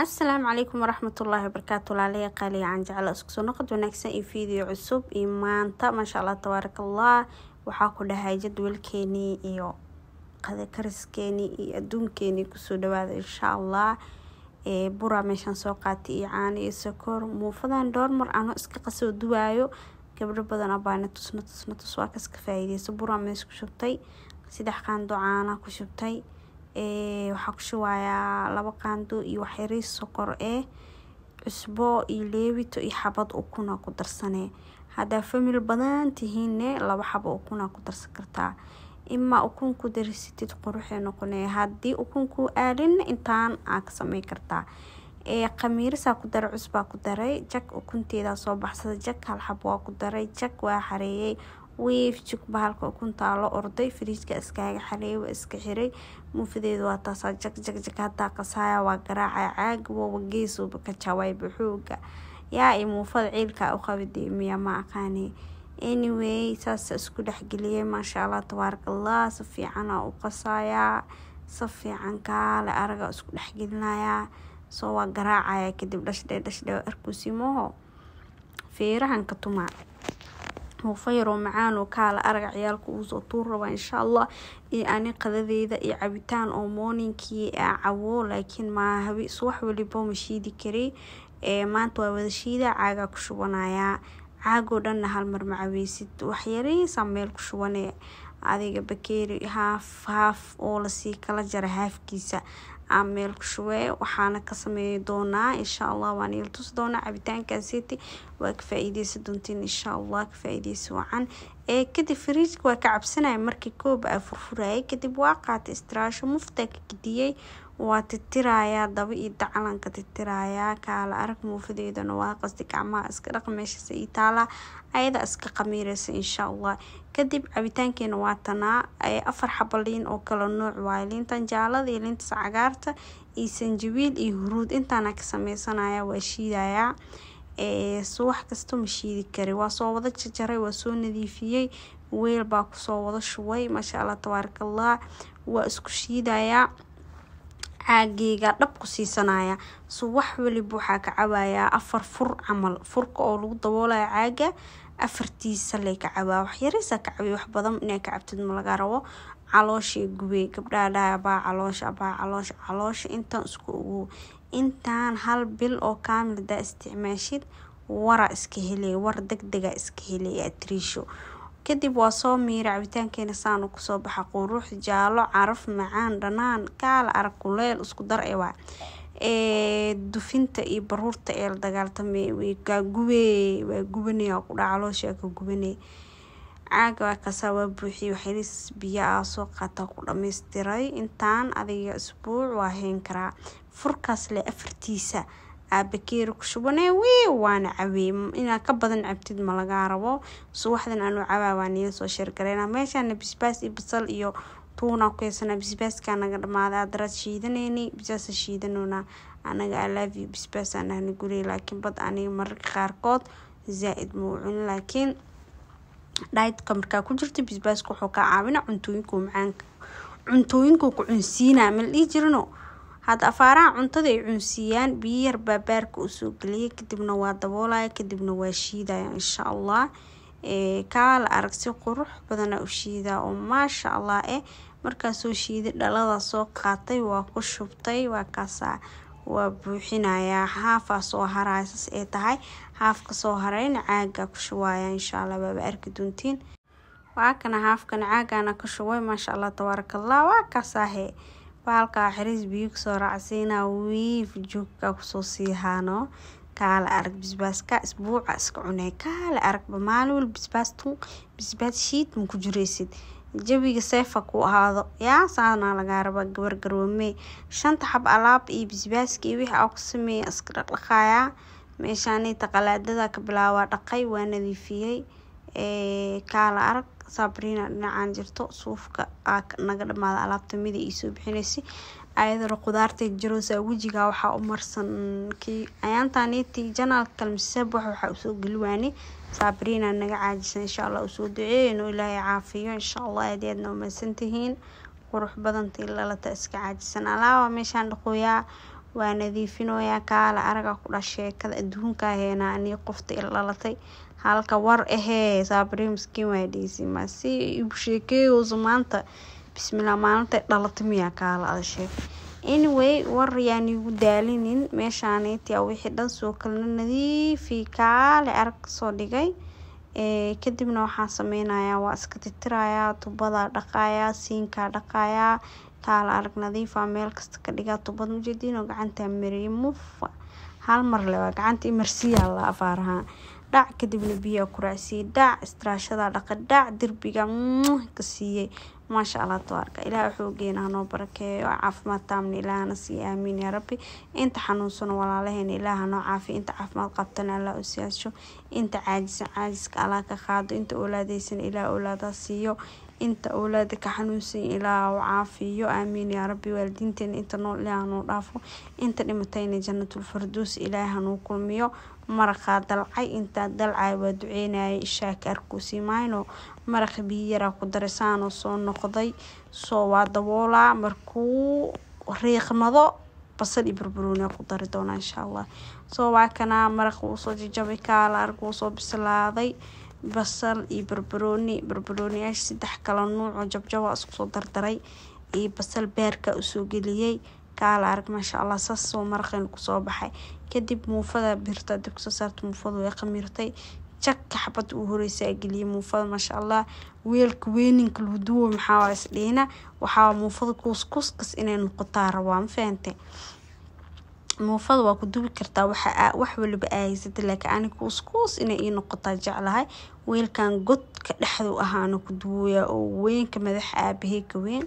asalaamu calaykum waraxmatullaahi wabarakaatu laalayaa qaaliya aan jeclo iskusoo noqod wanaagsan iyo video cusub iyo maanta maasha allah tabaarakallah waxaa ku dhahay jadwalkeenii iyo qadakariskeeni iyo adduunkeenii kusoo dhawaada insha allah bura meeshaan soo qaatay iyo caano iyo sokor muufadan dhoormar ano iska qasoo duwaayo gabdho badan abaana tusna tusna tus waa kaska faa-iideyso bura mees ku shubtay saddex qaando caana ku shubtay Eh, waxaa ku shubayaa labo qaando iyo waxyariis sokor eh cusbo iyo leebito iyo xabad ukuna ku darsane haddaa famil badan tihiinne labo xaba ukunaa ku darsan kartaa imaa ukun ku darisatid quruxee noqonee haddii ukun aadin intaan aa ka samey kartaa eh, khamiirisaa ku daray cusbaa ku daray jag ukunteedaa soo baxsada jag hal xab waa ku daray jag waa xareeyay wiif jikba halka ukun orday friijka iskaaga xareey waa iska xiray muufadeedu waa taasaa jagjagjaga haddaa qasaaya waa garaacaa caaga woowa geesuuba ka jawayba xooga yaa i muufada ciilkaa u qabadee miya ma aqaanay anyway saasa isku dhexgeliyay maasha allah tabaarakallah si fiicanaa u qasayaa si fiican kaale aragaa isku dhexgelinayaa soo waa garaacaya kadib dhashdhe dhashdhe arkuusimoho feerahanka tumaa rufeyr oo macaanoo kaala araga ciyaalka uusoo tuur rabaa insha allah iyo ani qadadeeda iyo cabitaan oo moorninkii ah cawo laakiin maahabi suwax walibo ma shiidi karay maanta waa wada shiida caagaa ku shubanayaa caagoo dhanna halmar macaweysid waxyariisa meel ku shubane adiga bakeeri haaf haaf oo lasii kala jara haafkiisa ameelshwe waxaana ka sameey doonaa insha allah waan il tusi doonaa cabitaankan city waa ka faa doontiin insha allah ka faa wacan ee kadib fariijka waa ka cabsanaya markii koob aa furfurayay kadib waa qaatay istiraasho muftaa ka gediyey waa titirayaa daba iyo dacalanka titiraayaa kaala arag muufadeedana waa qasdi gacmaha iska dhaq meeshaas ii taalaa ayadaa iska qamiireysa insha allah kadib cabitaankeena waa tanaa afar xabo liin oo kala nooc waay liintan jaalada iyo liintas cagaarta iyo sanjabiil iyo huruud intaana ka sameysanaya waa shiidayaa wax kasta ma shiidi kari waa soo wada jarjaray waa soo nadiifiyey weel baa kusoo wada shubay maasha allah tabaarak allah waa isku shiidayaa caageyga dhabku siisanaya subax wax waxaa ka cabayaa afar fur camal furka oo lagu daboolaya caaga afartiisa lay kacabaa waxyareysaa kacabay wax badan inay ka ma laga rabo calooshay gubey gabdhaadhaabaa caloosha abaa caloosha caloosha intaan isku ugu intaan hal bil oo kaamil hadaa isticmaashid waraa iska helaya war degdegaa iska helaya atriisho kadib waa soo miira cabitaankeena saanu kusoo baxa quruux jaalo caraf macaan dhanaan kaala arag kuleel isku dar ee waa dufinta iyo baruurta ee la dagaaltamay gaagube waa gubanay ku dhaca caloosha ka gubanay caaga waa kasaa waa buuxiyay waxaylis biyo aa soo qaataa ku dhammaystiray intaan adiga isbuuc waa hayn karaa furkaas le afartiisa aabakeeri ku shubanee wii waana cawey inaad ka badan cabtid ma lagaa rabo suwaxdan aanu cabaa waa niila soo sheergareynaa meeshaana bisbaas iyo basal iyo tuuna ku heysana bisbaaska naga dhamaaday aad daraad shiidaneyni bisbaasa shiidanoona anaga alaavi bisbaas aan ahna laakiin bad aniga mararka qaarkood zaa-id mau laakiin dhaaidka markaa ku jirta bisbaaska wuxuu kaa caawina cuntooyinku macaanka cuntooyinku ku cunsiina mal dhihi jirino hadda afaaraha cuntada ay cunsiiyaan biyo yar baa baarka usoo geliyay kadibna waa daboolaya kadibna waa shiidaya insha allah kaala arag si qurux badana u shiida oo maasha allah eh markaasoo shiida dhalada soo qaatay waa ku shubtay waakaasa waa buuxinayaa haafaa soo haraa saas ee tahay haafka soo harayna caaga ku shubaaya insha allah waaba arki doontiin waakana kana haafkan caagaana ka shubay maasha allah tabaarakallah waa kaasaahe baalkaa xiriis biyo kusoo raacsiina wiif joogkaa kusoo siihaano kaala arag bisbaaska isbuuca iska cunee kaala aragba maalin wal basbaastun basbaas shiid maku jireysid jawiga seefa ku ahaado yaa saanaa lagaa raba gabar garwamee shanta xab alaab iyo basbaaska iyo wixii aa ku sameeya iska dhaqdhaqaayaa meeshaanita qalaadada ka bilaabaa dhaqay waa nadiifiyey kaala arag sabriina dhinacaan jirto suufka aa naga dhamaada alaabta mida soo bixinaysa ayadana qudaartay jaroosa wejiga waxaa u marsan kii ayaantaanitii janaal kalmiseb wax waxaa usoo waani saabiriina naga caajisan insha allah usoo duceeyno ilaahay caafiyo insha allah aad aadna umadsantihiin qurux badantii lalata iska caajisan alaawa meeshaan dhaqooyaa waa nadiifinoyaa kaala araga ku dha sheekada adduunkaa heenaa anii qofta il halka war ahee saabiriin maskiin waadheysi maasi ibu sheekeeyoosa maanta bismillah maalinta dhalata miyaa kaala adasheeg anyway war yaan igu daalinin meeshaanetia wixii dhan soo kalna nadiifii kaale arag kasoo dhigay kadibna waxaa sameynayaa waa iska titirayaa tubadaa dhaqaayaa siinkaa dhaqaayaa kaala arag nadiifa meel kasta ka dhigaa tubad majeediinoo gacantaa mariye mufa hal mar lewaa gacanta imarsiyaa la afaarahaa dhac kadibna biyaa ku raacsiiye dhac istiraashadaa dhaqa dhac derbiga ka siiyey maasha allah tabaarka ilaaha xoogeenna hanoo barakeeyo caafimaad taamna ilaahana sii aamiin yaa rabbi inta xanuunsano walaalaheena ilaah hanoo caafiya inta caafimaad qabtana allah u inta caajisan caajiska allah ka qaado inta oolaadeysan ilaah oolaadaa siiyo inta owlaada ka xanuunsan ilaa u caafiyo aamiin yaa rabbi waalidiinteena inta nool ilaah hanoo dhaafo inta dhimatayna jannatul farduus hanuu kulmiyo Maraqa dalcay intaa dalcay waa duceynaye ishaka arkusimayno maraqa biya yar ku kudareysan oo soo noqday so waa dawola marku riiqmadho basal iyo barbaroni ku kudari dona insha allah so waa kana maraqa wuu so jajabi kaaa laarko wuu so basal iyo barbaroni barbaroniyaasha sadex kala nuuc oo jabjab isku so dardaray iyo basal beerka usoo geliyey kaala arag maasha allah saasoo maraqeen kusoo baxay kadib muufada birta dabka soo saarta muufada way qamirtay jagka xabad uu horeysaa geliyay muufada maasha allah weelka weyninka lagu duwo maxaa isdhihina waxaa muufada kuuskuuskas inay noqotaa rabaa ma fahante muufada waa ku dubi kartaa wax waliba aa haysatay laakiin aniga kuuskuus inay ii noqotaa jeclahay weelkan godka dhexdu ahaana ku duwaya oo weynka madax aabahey gaweyn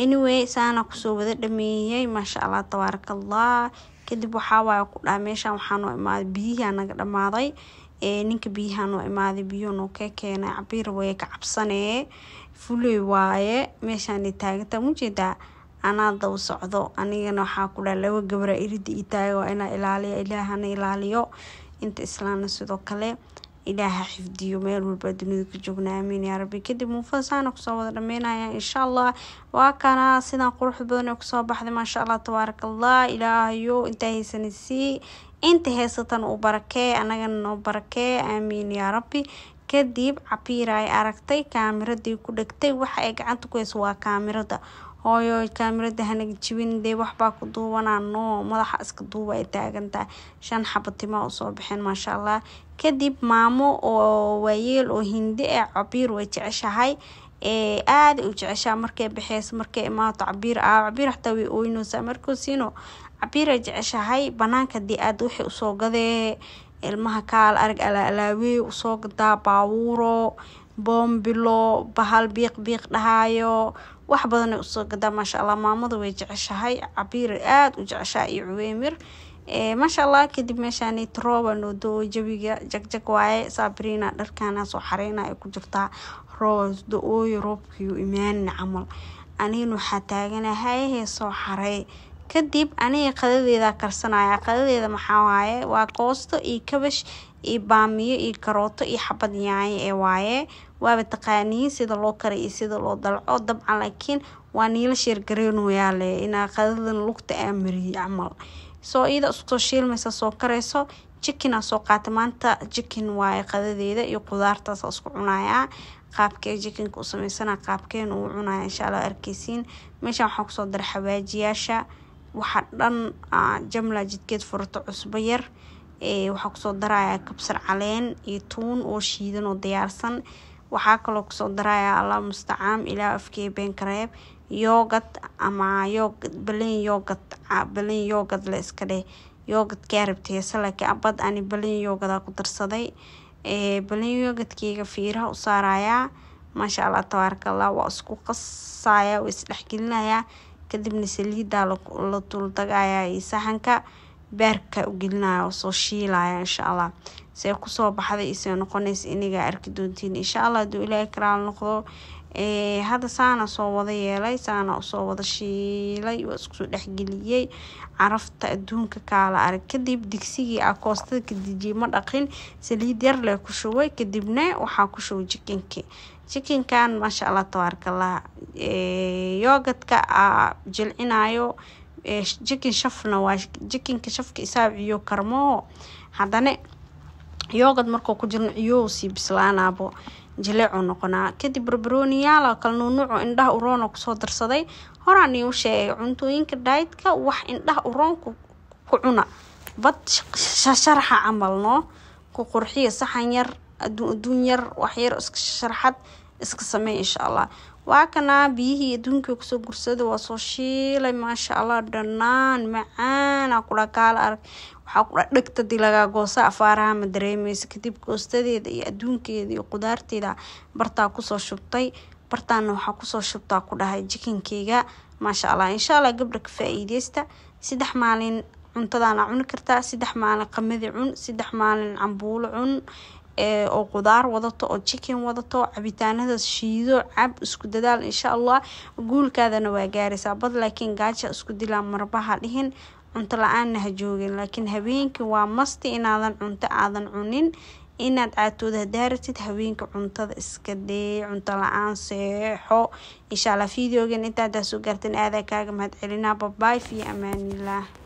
anyway saana kusoo wada dhameeyey maasha allah tabaaraka allah kadib waxaawaaya ku dhaha meeshaan waxaa imaaday biyihaa naga dhamaaday ninka biyahaa imaaday biyuu noo ka keenay cabiir waya ka cabsanee fuley waaye meeshaanay taagantaa mujeedaa anaada u socdo anigana waxaa ku dha laba gabra irida i taago inaa ilaaliyo ilaahana ilaaliyo inta islaamna sidoo kale ilaaha xifdiyo meel walba dunida ka joogna aamiin yaa rabbi kadib muufadasaana kusoo wada dhameynaya insha allah waa kana sidaan quruxda badan ee kusoo baxday maasha allah tabaaraka allah ilaahayo intaa haysanasi inta heysatan u barakee anagana noo barakee aamiin yaa rabbi kadib cabiira ay aragtay kaamiradii ku dhegtay waxa ay gacanta ku heysa waa kaamirada hooyo kaamirada hana jibin dee waxbaa ku duubanaa no madaxa iska duuba ay taagan shan xabo usoo bixeen maasha allah kadib maamo oo waayeel oo hindi ee cabiir way jeceshahay aada u jeceshaa markay baxeyso markay imaato cabiir ah cabiir hataa way ooynaysaa markoosino cabiir ay jeceshahay banaanka dee aada waxay usoo gadee ilmaha kaal arag alaalaawey usoo gadaa baawuuro boombilo bahal biiq biiq dhahaayo wax badanay usoo gadaa maasha allah maamadu way jeceshahay cabiir aada u jeceshaha iyo cuweemir eh, maasha allah kadib meeshaanit rooba noo doo jawiga jagjag waaye saabiriina dharkaana xareyna ay ku jirtaa rooba da-ooyo roobkiiu imaanin camal aniin waxaa taaganahay heesoo xarey kadib aniga qadadeeda karsanaya qadadeeda maxaa waaye waa koosto iyo kabash iyo baamiyo iyo karooto iyo xabad yaaye ee waaye waaba taqaaniin sida loo kara iyo sida loo dalco dabcan laakiin waa niila sheergareynoyaale inaa qadadan lugta aa camal soo iyada iskusoo shiilmaysa soo karayso jikinaa soo qaata maanta jikin waaye qadadeeda iyo qudaartaasa isku cunayaa qaabkee jikinka u sameysana qaabkeen uu cunaya insha alla arkeysiin meeshan waxaa kusoo dara xawaajiyaasha waxaa dhan jamla jidkeed furata cusbo yar waxaa kusoo daraya kabsar caleen iyo tuun oo shiidan oo diyaarsan waxaa kaloo kusoo darayaa allah mustacaam ilaa afkee been kareeb yoogad ama balin yoogad ah, balin yoogad la iska dheh yoogadkaa rabtay hese abad ani balin yoogadaa ku darsaday eh, balin yoogadkeyga fiiraha u saarayaa maasha allah tabaaraka allah waa isku qasaya waa isdhexgelinayaa kadibna saliidaa la duldagayaa iyo saxanka beerka u gelinaya oo soo shiilaya insha allah see kusoo baxday isee noqonaysa inagaa arki doontiin insha allah haduu ilaahay karaal noqdo eh, hadda saana soo wada yeelay saana usoo wada shiilay waa iskusoo dhexgeliyey carafta adduunka kaala arag kadib digsigii akoostada kadijiyey ma dhaqin saliid yar lee ku shubay kadibna waxaa ku shubay jikinki jikinkan maasha allah tabaarakalah eh, yoogadka a jilcinayo Eh, jikin shafna waa jikinka shafka isaa ciyo karmoo haddana yoogad markuu ku jirno ciyow sii bislaanaabo jileecuu noqonaa kadib barbarooniyaal kala nuunuuco indhaha uroona kusoo darsaday horaan iu sheegay cuntooyinka dhayidka wax indhaha uroonku ku cuna bad sharaxa camalno ku qurxiya saxan yar adduun yar waxyar iska sharaxad iska samey insha allah waa kana biyihii adduunka kusoo gursada waa soo shiilay maasha allah dhanaan macaana kudhakaal arag waxaa ku dhadhagta dii goosa afaaraha ma dareemeysa kadib goostadeeda iyo adduunkeeda iyo qudaarteeda bartaa kusoo shubtay bartaana waxaa kusoo shubtaa ku dhahay jikinkeyga maasha allah insha allah gabdha ka faa saddex maalin cuntadaana cuni kartaa saddex maalin qamadi cun saddex maalin cambuulo cun oo qudaar wadato oo jikin wadato cabitaanadaas shiido cab isku dadaal insha allah guulkaadana waa gaaraysaa bad laakiin gaaja isku dilaa marbaha dhihin cunto la-aanna ha joogin laakiin habeenkii waa masti inaadan cunto aadan cunin inaad caatooda hadaaratid haweenka cuntada iska dee cunto la-aan seexo insha allah videogan intaadaasoo gaartan aadaa kaaga mahad celinaa babaif iyo amaanillah